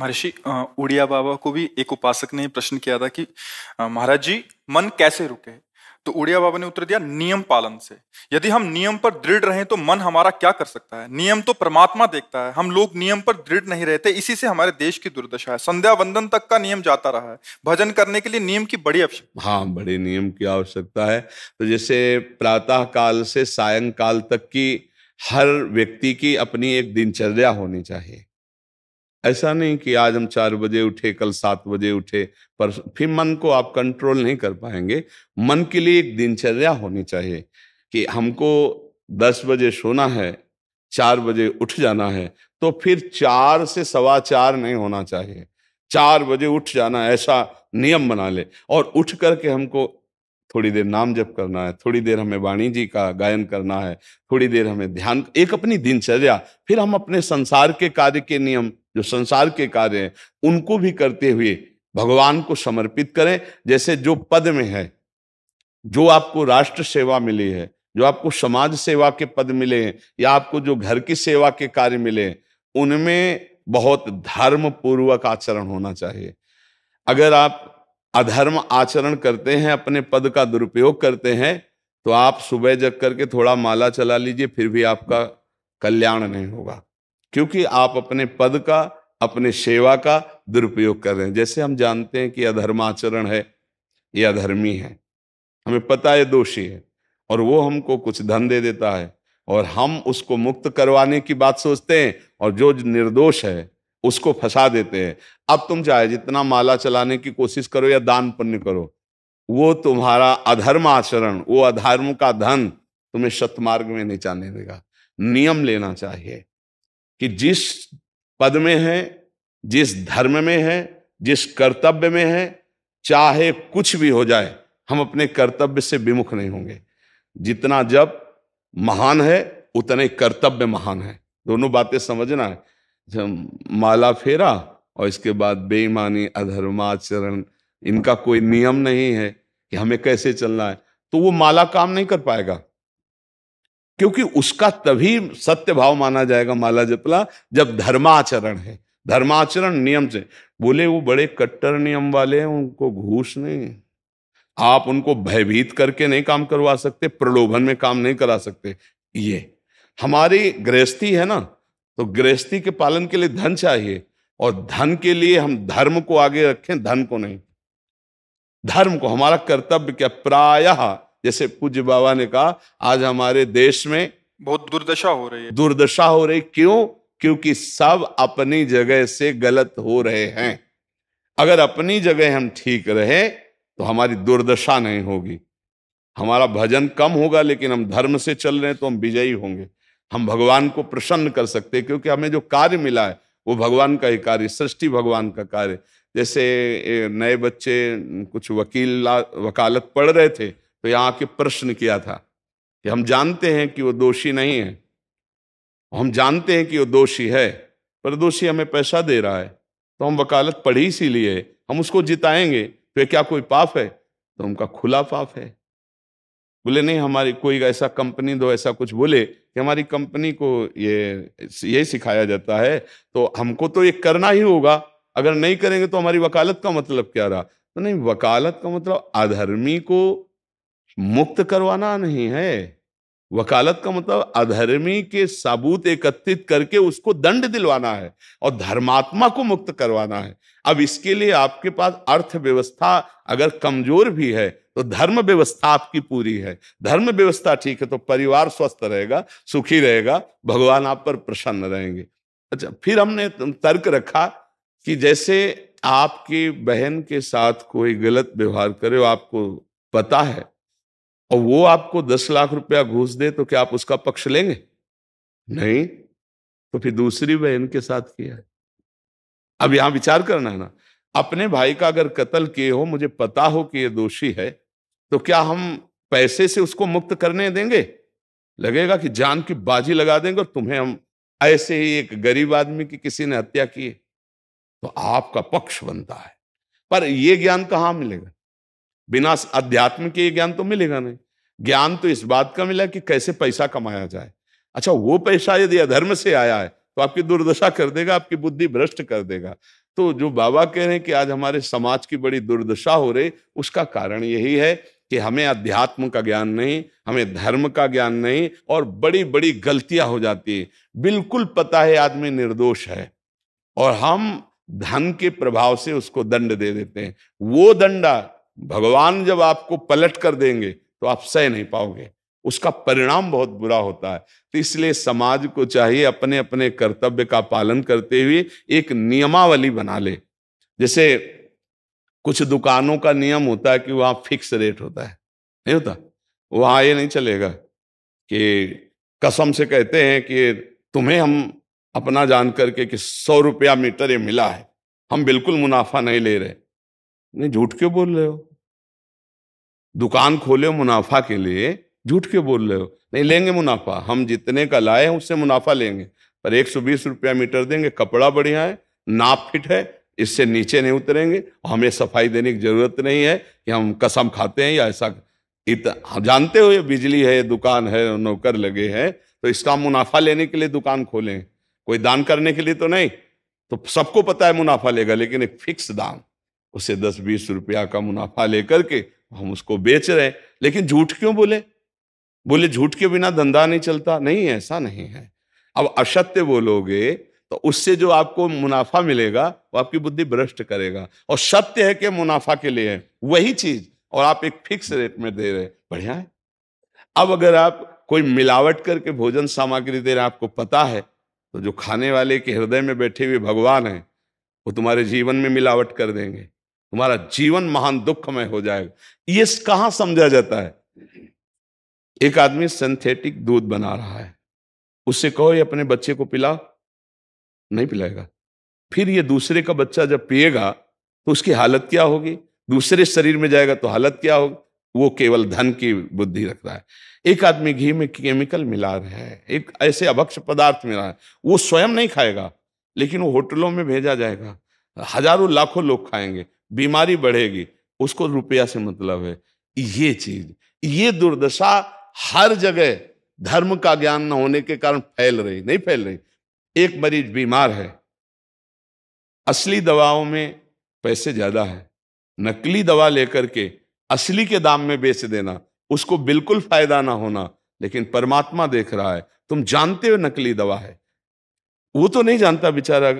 महर्षि उड़िया बाबा को भी एक उपासक ने प्रश्न किया था कि महाराज जी मन कैसे रुके तो उड़िया बाबा ने उत्तर दिया नियम पालन से यदि हम नियम पर दृढ़ रहे तो मन हमारा क्या कर सकता है नियम तो परमात्मा देखता है हम लोग नियम पर दृढ़ नहीं रहते इसी से हमारे देश की दुर्दशा है संध्या वंदन तक का नियम जाता रहा है भजन करने के लिए नियम की बड़ी आवश्यकता हाँ बड़े नियम की आवश्यकता है तो जैसे प्रातः काल से सायंकाल तक की हर व्यक्ति की अपनी एक दिनचर्या होनी चाहिए ऐसा नहीं कि आज हम चार बजे उठे कल सात बजे उठे पर फिर मन को आप कंट्रोल नहीं कर पाएंगे मन के लिए एक दिनचर्या होनी चाहिए कि हमको दस बजे सोना है चार बजे उठ जाना है तो फिर चार से सवा चार नहीं होना चाहिए चार बजे उठ जाना ऐसा नियम बना ले और उठ करके हमको थोड़ी देर नाम जप करना है थोड़ी देर हमें वाणी जी का गायन करना है थोड़ी देर हमें ध्यान एक अपनी दिनचर्या फिर हम अपने संसार के कार्य के नियम जो संसार के कार्य हैं उनको भी करते हुए भगवान को समर्पित करें जैसे जो पद में है जो आपको राष्ट्र सेवा मिली है जो आपको समाज सेवा के पद मिले हैं या आपको जो घर की सेवा के कार्य मिले हैं उनमें बहुत धर्म पूर्वक आचरण होना चाहिए अगर आप अधर्म आचरण करते हैं अपने पद का दुरुपयोग करते हैं तो आप सुबह जग करके थोड़ा माला चला लीजिए फिर भी आपका कल्याण नहीं होगा क्योंकि आप अपने पद का अपने सेवा का दुरुपयोग कर रहे हैं जैसे हम जानते हैं कि अधर्माचरण है या अधर्मी है हमें पता है दोषी है और वो हमको कुछ धन दे देता है और हम उसको मुक्त करवाने की बात सोचते हैं और जो निर्दोष है उसको फंसा देते हैं अब तुम चाहे जितना माला चलाने की कोशिश करो या दान पुण्य करो वो तुम्हारा अधर्म आचरण वो अधर्म का धन तुम्हें शतमार्ग में नहीं जाने देगा नियम लेना चाहिए कि जिस पद में है जिस धर्म में है जिस कर्तव्य में है चाहे कुछ भी हो जाए हम अपने कर्तव्य से विमुख नहीं होंगे जितना जब महान है उतने कर्तव्य महान है दोनों बातें समझना है जब माला फेरा और इसके बाद बेईमानी अधर्माचरण इनका कोई नियम नहीं है कि हमें कैसे चलना है तो वो माला काम नहीं कर पाएगा क्योंकि उसका तभी सत्य भाव माना जाएगा माला जपला जब धर्माचरण है धर्माचरण नियम से बोले वो बड़े कट्टर नियम वाले हैं उनको घूस नहीं आप उनको भयभीत करके नहीं काम करवा सकते प्रलोभन में काम नहीं करा सकते ये हमारी गृहस्थी है ना तो गृहस्थी के पालन के लिए धन चाहिए और धन के लिए हम धर्म को आगे रखें धन को नहीं धर्म को हमारा कर्तव्य क्या प्रायः जैसे पूज्य बाबा ने कहा आज हमारे देश में बहुत दुर्दशा हो रही है दुर्दशा हो रही क्यों क्योंकि सब अपनी जगह से गलत हो रहे हैं अगर अपनी जगह हम ठीक रहे तो हमारी दुर्दशा नहीं होगी हमारा भजन कम होगा लेकिन हम धर्म से चल रहे हैं तो हम विजयी होंगे हम भगवान को प्रसन्न कर सकते हैं क्योंकि हमें जो कार्य मिला है वो भगवान का ही कार्य सृष्टि भगवान का कार्य जैसे नए बच्चे कुछ वकील वकालत पढ़ रहे थे तो यहां आके प्रश्न किया था कि हम जानते हैं कि वो दोषी नहीं है हम जानते हैं कि वो दोषी है पर दोषी हमें पैसा दे रहा है तो हम वकालत पढ़ी इसीलिए हम उसको जिताएंगे तो ये क्या कोई पाप है तो उनका खुला पाप है बोले नहीं हमारी कोई ऐसा कंपनी दो ऐसा कुछ बोले कि हमारी कंपनी को ये यही सिखाया जाता है तो हमको तो ये करना ही होगा अगर नहीं करेंगे तो हमारी वकालत का मतलब क्या रहा तो नहीं वकालत का मतलब अधर्मी को मुक्त करवाना नहीं है वकालत का मतलब अधर्मी के सबूत एकत्रित करके उसको दंड दिलवाना है और धर्मात्मा को मुक्त करवाना है अब इसके लिए आपके पास अर्थव्यवस्था अगर कमजोर भी है तो धर्म व्यवस्था आपकी पूरी है धर्म व्यवस्था ठीक है तो परिवार स्वस्थ रहेगा सुखी रहेगा भगवान आप पर प्रसन्न रहेंगे अच्छा फिर हमने तर्क रखा कि जैसे आपकी बहन के साथ कोई गलत व्यवहार करे आपको पता है और वो आपको दस लाख रुपया घूस दे तो क्या आप उसका पक्ष लेंगे नहीं तो फिर दूसरी बहन के साथ किया है अब यहां विचार करना है ना अपने भाई का अगर कत्ल किए हो मुझे पता हो कि ये दोषी है तो क्या हम पैसे से उसको मुक्त करने देंगे लगेगा कि जान की बाजी लगा देंगे और तुम्हें हम ऐसे ही एक गरीब आदमी की किसी ने हत्या की तो आपका पक्ष बनता है पर यह ज्ञान कहां मिलेगा बिना अध्यात्म के ज्ञान तो मिलेगा नहीं ज्ञान तो इस बात का मिला कि कैसे पैसा कमाया जाए अच्छा वो पैसा यदि अधर्म से आया है तो आपकी दुर्दशा कर देगा आपकी बुद्धि भ्रष्ट कर देगा तो जो बाबा कह रहे हैं कि आज हमारे समाज की बड़ी दुर्दशा हो रही उसका कारण यही है कि हमें अध्यात्म का ज्ञान नहीं हमें धर्म का ज्ञान नहीं और बड़ी बड़ी गलतियां हो जाती हैं बिल्कुल पता है आदमी निर्दोष है और हम धन के प्रभाव से उसको दंड दे देते हैं वो दंडा भगवान जब आपको पलट कर देंगे तो आप सह नहीं पाओगे उसका परिणाम बहुत बुरा होता है तो इसलिए समाज को चाहिए अपने अपने कर्तव्य का पालन करते हुए एक नियमावली बना ले जैसे कुछ दुकानों का नियम होता है कि वहां फिक्स रेट होता है नहीं होता वहां ये नहीं चलेगा कि कसम से कहते हैं कि तुम्हें हम अपना जान करके कि सौ रुपया मीटर ये मिला है हम बिल्कुल मुनाफा नहीं ले रहे नहीं झूठ क्यों बोल रहे हो दुकान खोले हो मुनाफा के लिए झूठ क्यों बोल रहे हो नहीं लेंगे मुनाफा हम जितने का लाए हैं उससे मुनाफा लेंगे पर एक सौ बीस रुपया मीटर देंगे कपड़ा बढ़िया है नाप फिट है इससे नीचे नहीं उतरेंगे हमें सफाई देने की जरूरत नहीं है कि हम कसम खाते हैं या ऐसा इतना जानते हो ये बिजली है दुकान है नौकर लगे हैं तो इसका मुनाफा लेने के लिए दुकान खोलें कोई दान करने के लिए तो नहीं तो सबको पता है मुनाफा लेगा लेकिन एक फिक्स दाम उससे दस बीस रुपया का मुनाफा लेकर के हम उसको बेच रहे लेकिन झूठ क्यों बोले बोले झूठ के बिना धंधा नहीं चलता नहीं ऐसा नहीं है अब असत्य बोलोगे तो उससे जो आपको मुनाफा मिलेगा वो आपकी बुद्धि भ्रष्ट करेगा और सत्य है कि मुनाफा के लिए है वही चीज और आप एक फिक्स रेट में दे रहे बढ़िया है अब अगर आप कोई मिलावट करके भोजन सामग्री दे रहे आपको पता है तो जो खाने वाले के हृदय में बैठे हुए भगवान हैं वो तुम्हारे जीवन में मिलावट कर देंगे तुम्हारा जीवन महान दुखमय हो जाएगा ये कहां समझा जाता है एक आदमी सिंथेटिक दूध बना रहा है उससे कहो ये अपने बच्चे को पिला नहीं पिलाएगा फिर ये दूसरे का बच्चा जब पिएगा तो उसकी हालत क्या होगी दूसरे शरीर में जाएगा तो हालत क्या होगी वो केवल धन की बुद्धि रख रहा है एक आदमी घी में केमिकल मिला रहे हैं एक ऐसे अभक्ष पदार्थ मिला है वो स्वयं नहीं खाएगा लेकिन वो होटलों में भेजा जाएगा हजारों लाखों लोग खाएंगे बीमारी बढ़ेगी उसको रुपया से मतलब है ये चीज ये दुर्दशा हर जगह धर्म का ज्ञान न होने के कारण फैल रही नहीं फैल रही एक मरीज बीमार है असली दवाओं में पैसे ज्यादा है नकली दवा लेकर के असली के दाम में बेच देना उसको बिल्कुल फायदा ना होना लेकिन परमात्मा देख रहा है तुम जानते हो नकली दवा है वो तो नहीं जानता बेचारा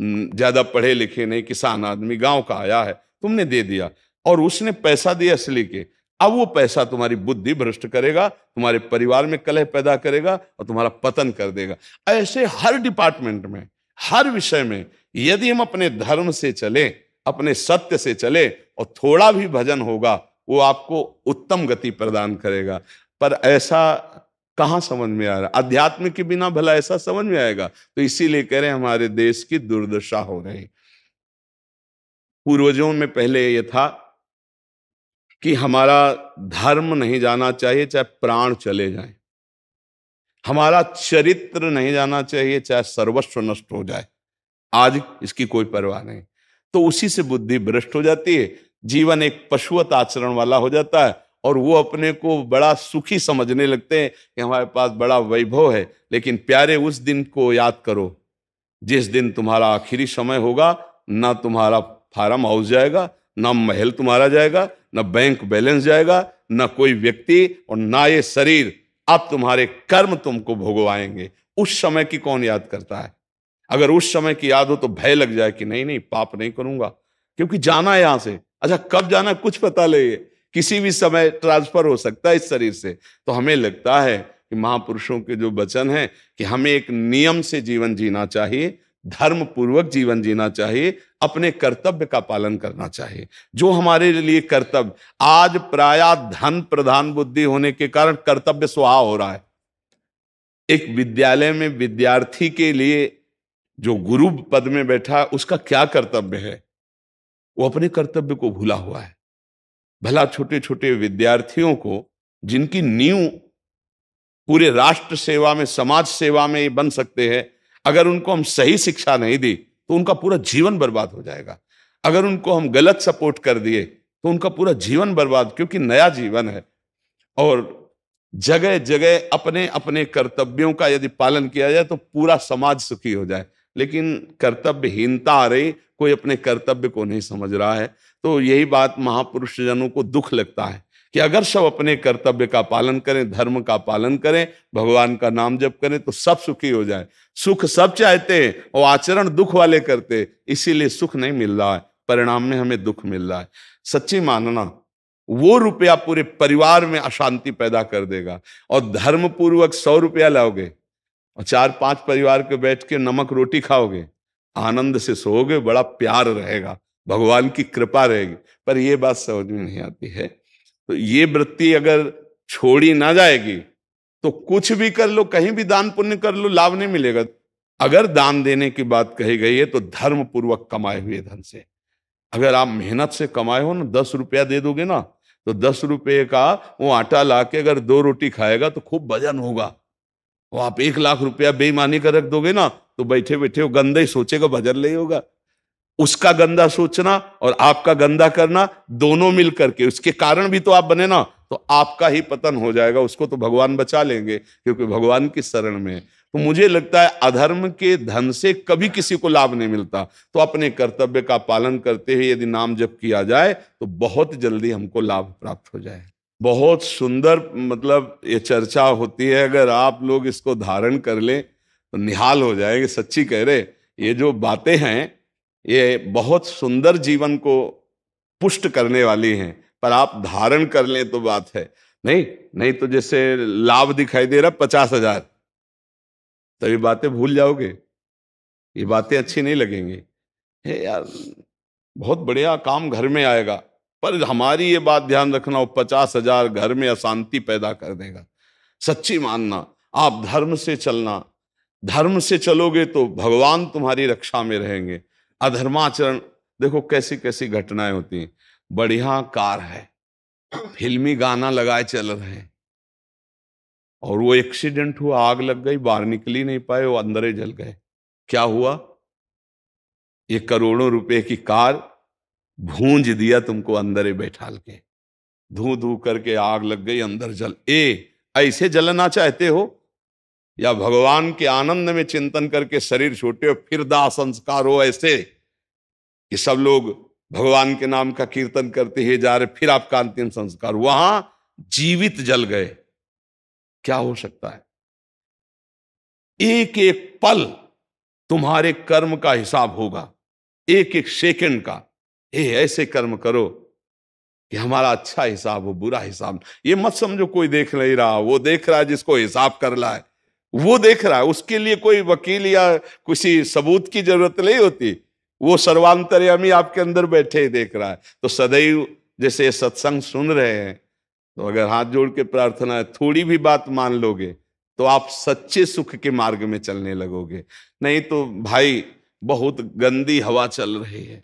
ज्यादा पढ़े लिखे नहीं किसान आदमी गांव का आया है तुमने दे दिया और उसने पैसा दिया असली के अब वो पैसा तुम्हारी बुद्धि भ्रष्ट करेगा तुम्हारे परिवार में कलह पैदा करेगा और तुम्हारा पतन कर देगा ऐसे हर डिपार्टमेंट में हर विषय में यदि हम अपने धर्म से चले अपने सत्य से चले और थोड़ा भी भजन होगा वो आपको उत्तम गति प्रदान करेगा पर ऐसा कहाँ समझ में आ रहा अध्यात्म के बिना भला ऐसा समझ में आएगा तो इसीलिए कह रहे हैं हमारे देश की दुर्दशा हो रही पूर्वजों में पहले यह था कि हमारा धर्म नहीं जाना चाहिए चाहे प्राण चले जाए हमारा चरित्र नहीं जाना चाहिए चाहे सर्वस्व नष्ट हो जाए आज इसकी कोई परवाह नहीं तो उसी से बुद्धि भ्रष्ट हो जाती है जीवन एक पशुवत आचरण वाला हो जाता है और वो अपने को बड़ा सुखी समझने लगते हैं कि हमारे पास बड़ा वैभव है लेकिन प्यारे उस दिन को याद करो जिस दिन तुम्हारा आखिरी समय होगा ना तुम्हारा फार्म हाउस जाएगा ना महल तुम्हारा जाएगा ना बैंक बैलेंस जाएगा ना कोई व्यक्ति और ना ये शरीर अब तुम्हारे कर्म तुमको भोगवाएंगे उस समय की कौन याद करता है अगर उस समय की याद हो तो भय लग जाए कि नहीं नहीं पाप नहीं करूंगा क्योंकि जाना है यहां से अच्छा कब जाना कुछ पता ले किसी भी समय ट्रांसफर हो सकता है इस शरीर से तो हमें लगता है कि महापुरुषों के जो वचन है कि हमें एक नियम से जीवन जीना चाहिए धर्म पूर्वक जीवन जीना चाहिए अपने कर्तव्य का पालन करना चाहिए जो हमारे लिए कर्तव्य आज प्राय धन प्रधान बुद्धि होने के कारण कर्तव्य स्वभाव हो रहा है एक विद्यालय में विद्यार्थी के लिए जो गुरु पद में बैठा उसका क्या कर्तव्य है वो अपने कर्तव्य को भूला हुआ है भला छोटे छोटे विद्यार्थियों को जिनकी नींव पूरे राष्ट्र सेवा में समाज सेवा में ये बन सकते हैं अगर उनको हम सही शिक्षा नहीं दी तो उनका पूरा जीवन बर्बाद हो जाएगा अगर उनको हम गलत सपोर्ट कर दिए तो उनका पूरा जीवन बर्बाद क्योंकि नया जीवन है और जगह जगह अपने अपने कर्तव्यों का यदि पालन किया जाए तो पूरा समाज सुखी हो जाए लेकिन कर्तव्यहीनता आ रही कोई अपने कर्तव्य को नहीं समझ रहा है तो यही बात महापुरुष जनों को दुख लगता है कि अगर सब अपने कर्तव्य का पालन करें धर्म का पालन करें भगवान का नाम जप करें तो सब सुखी हो जाए सुख सब चाहते हैं और आचरण दुख वाले करते इसीलिए सुख नहीं मिल रहा है परिणाम में हमें दुख मिल रहा है सच्ची मानना वो रुपया पूरे परिवार में अशांति पैदा कर देगा और धर्म पूर्वक सौ रुपया लाओगे और चार पांच परिवार के बैठ के नमक रोटी खाओगे आनंद से सोओगे बड़ा प्यार रहेगा भगवान की कृपा रहेगी पर यह बात समझ में नहीं आती है तो ये वृत्ति अगर छोड़ी ना जाएगी तो कुछ भी कर लो कहीं भी दान पुण्य कर लो लाभ नहीं मिलेगा अगर दान देने की बात कही गई है तो धर्म पूर्वक कमाए हुए धन से अगर आप मेहनत से कमाए हो ना दस रुपया दे दोगे ना तो दस रुपये का वो आटा ला के अगर दो रोटी खाएगा तो खूब वजन होगा वो आप एक लाख रुपया बेईमानी कर रख दोगे ना तो बैठे बैठे वो गंदे ही सोचेगा भजन नहीं होगा उसका गंदा सोचना और आपका गंदा करना दोनों मिल करके उसके कारण भी तो आप बने ना तो आपका ही पतन हो जाएगा उसको तो भगवान बचा लेंगे क्योंकि भगवान की शरण में है तो मुझे लगता है अधर्म के धन से कभी किसी को लाभ नहीं मिलता तो अपने कर्तव्य का पालन करते हुए यदि नाम जप किया जाए तो बहुत जल्दी हमको लाभ प्राप्त हो जाए बहुत सुंदर मतलब ये चर्चा होती है अगर आप लोग इसको धारण कर लें तो निहाल हो जाएंगे सच्ची कह रहे ये जो बातें हैं ये बहुत सुंदर जीवन को पुष्ट करने वाली हैं पर आप धारण कर लें तो बात है नहीं नहीं तो जैसे लाभ दिखाई दे रहा पचास हजार तो ये बातें भूल जाओगे ये बातें अच्छी नहीं लगेंगी हे यार बहुत बढ़िया काम घर में आएगा पर हमारी ये बात ध्यान रखना हो पचास हजार घर में अशांति पैदा कर देगा सच्ची मानना आप धर्म से चलना धर्म से चलोगे तो भगवान तुम्हारी रक्षा में रहेंगे अधर्माचरण देखो कैसी कैसी घटनाएं होती हैं बढ़िया कार है फिल्मी गाना लगाए चल रहे हैं और वो एक्सीडेंट हुआ आग लग गई बाहर निकली नहीं पाए वो अंदर ही जल गए क्या हुआ ये करोड़ों रुपए की कार भूंज दिया तुमको अंदर ही बैठाल के धू धू करके आग लग गई अंदर जल ए ऐसे जलना चाहते हो या भगवान के आनंद में चिंतन करके शरीर छोटे हो फिर दाह संस्कार हो ऐसे कि सब लोग भगवान के नाम का कीर्तन करते हुए जा रहे फिर आपका अंतिम संस्कार वहां जीवित जल गए क्या हो सकता है एक एक पल तुम्हारे कर्म का हिसाब होगा एक एक सेकंड का हे ऐसे कर्म करो कि हमारा अच्छा हिसाब हो बुरा हिसाब ये मत समझो कोई देख नहीं रहा वो देख रहा है जिसको हिसाब कर रहा है वो देख रहा है उसके लिए कोई वकील या किसी सबूत की जरूरत नहीं होती वो सर्वांतरयामी आपके अंदर बैठे ही देख रहा है तो सदैव जैसे सत्संग सुन रहे हैं तो अगर हाथ जोड़ के प्रार्थना है थोड़ी भी बात मान लोगे तो आप सच्चे सुख के मार्ग में चलने लगोगे नहीं तो भाई बहुत गंदी हवा चल रही है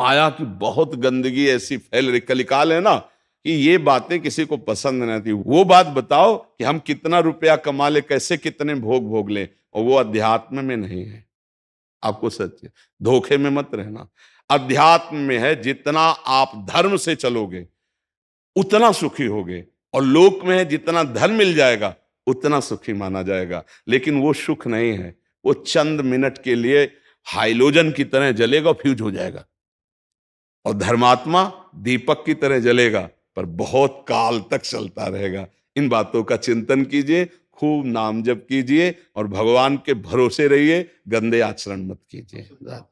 माया की बहुत गंदगी ऐसी फैल रही कलिकाल है ना कि ये बातें किसी को पसंद नहीं आती वो बात बताओ कि हम कितना रुपया कमा ले कैसे कितने भोग भोग ले और वो अध्यात्म में नहीं है आपको सच धोखे में मत रहना अध्यात्म में है जितना आप धर्म से चलोगे उतना सुखी होगे और लोक में है जितना धन मिल जाएगा उतना सुखी माना जाएगा लेकिन वो सुख नहीं है वो चंद मिनट के लिए हाइलोजन की तरह जलेगा फ्यूज हो जाएगा और धर्मात्मा दीपक की तरह जलेगा पर बहुत काल तक चलता रहेगा इन बातों का चिंतन कीजिए खूब नाम जप कीजिए और भगवान के भरोसे रहिए गंदे आचरण मत कीजिए